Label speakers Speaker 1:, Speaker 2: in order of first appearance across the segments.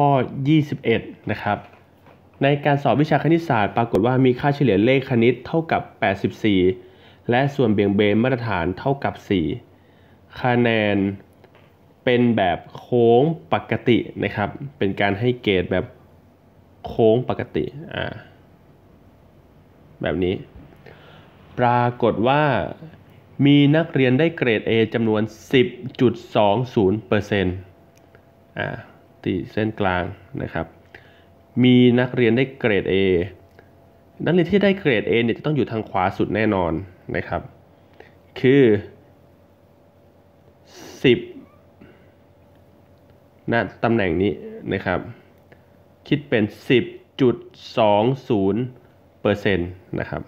Speaker 1: ข้อ21 นะครับ ในการสอบวิชาคณิตศาสตร์ ปรากฏว่ามีค่าเฉลี่ยเลขคณิตเท่ากับ 84 และส่วนเบี่ยงเบนมาตรฐานเท่ากับ 4คะแนน เป็นแบบโค้งปกตินะครับ เป็นการให้เกรดแบบโค้งปกติ อ่าแบบนี้ ปรากฏว่ามีนักเรียนได้เกรด A จำนวน 10.20%อ่าติเส้นกลางนะครับ มีนักเรียนได้เกรด A นักเรียนที่ได้เกรด A เนี่ยจะต้องอยู่ทางขวาสุดแน่นอนนะครับ คือ 10นะตำแหน่งนี้นะครับ คิดเป็น 10.20เปอร์เซ็นต์นะครับ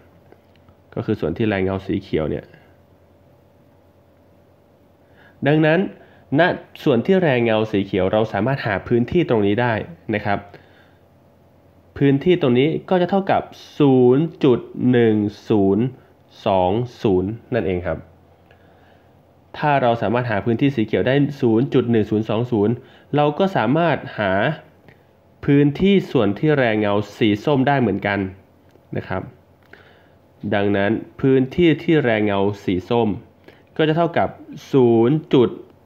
Speaker 1: ก็คือส่วนที่แรงเงาสีเขียวเนี่ย ดังนั้นณนะส่วนที่แรงเงาสีเขียวเราสามารถหาพื้นที่ตรงนี้ได้นะครับ พื้นที่ตรงนี้ก็จะเท่ากับ 0.1020 นั่นเองครับถ้าเราสามารถหาพื้นที่สีเขียวได้ 0.1020 เราก็สามารถหาพื้นที่ส่วนที่แรงเงาสีส้มได้เหมือนกันนะครับ ดังนั้นพื้นที่ที่แรงเงาสีส้ม ก็จะเท่ากับ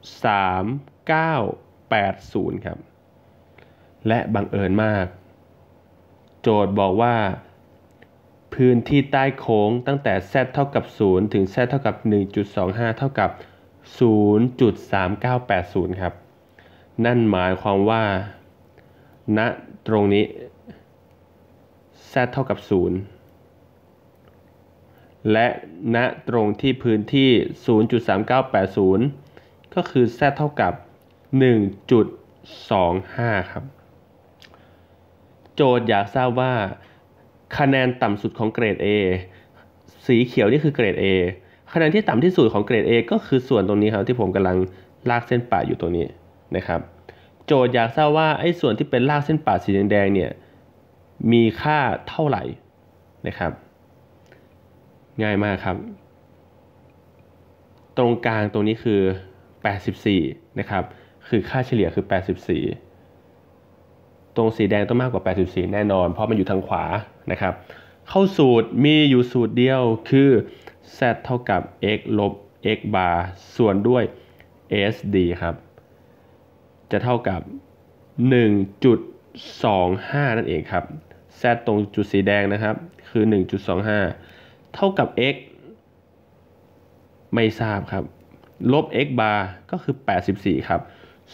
Speaker 1: 3980ครับ และบังเอิญมาก โจทย์บอกว่า พื้นที่ใต้โค้งตั้งแต่ z เท่ากับ0ถึง z เท่ากับ1.25 เท่ากับ0.3980ครับ นั่นหมายความว่าณนะตรงนี้ z เท่ากับ0และณนะตรงที่พื้นที่ 0.3980ก็คือ z เท่ากับ 1.25 ครับ โจทย์อยากทราบว่า คะแนนต่ำสุดของเกรด A สีเขียวนี่คือเกรด A คะแนนที่ต่ำที่สุดของเกรด A ก็คือส่วนตรงนี้ครับ ที่ผมกำลังลากเส้นป่าอยู่ตรงนี้นะครับ โจทย์อยากทราบว่าไอ้ส่วนที่เป็นลากเส้นป่าสีแดงเนี่ยมีค่าเท่าไหร่นะครับ ง่ายมากครับ ตรงกลางตรงนี้คือ84 นะครับ คือค่าเฉลี่ยคือ 84 ตรงสีแดงต้องมากกว่า 84 แน่นอน เพราะมันอยู่ทางขวานะครับ เข้าสูตรมีอยู่สูตรเดียว คือ z เท่ากับ x ลบ x บาร์ส่วนด้วย sd ครับ จะเท่ากับ 1.25 นั่นเองครับ z ตรงจุดสีแดงนะครับ คือ 1.25 เท่ากับ x ไม่ทราบครับลบ x bar ก็คือ 84 ครับ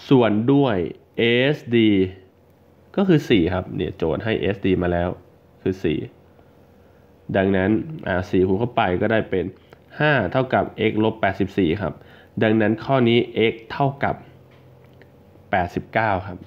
Speaker 1: ส่วนด้วย asd ก็คือ 4 ครับ เนี่ยโจทย์ให้ sd มาแล้วคือ 4 ดังนั้นอ่า4คูณเข้าไปก็ได้เป็น 5 เท่ากับ x ลบ 84 ครับ ดังนั้นข้อนี้ x เท่ากับ 89 ครับ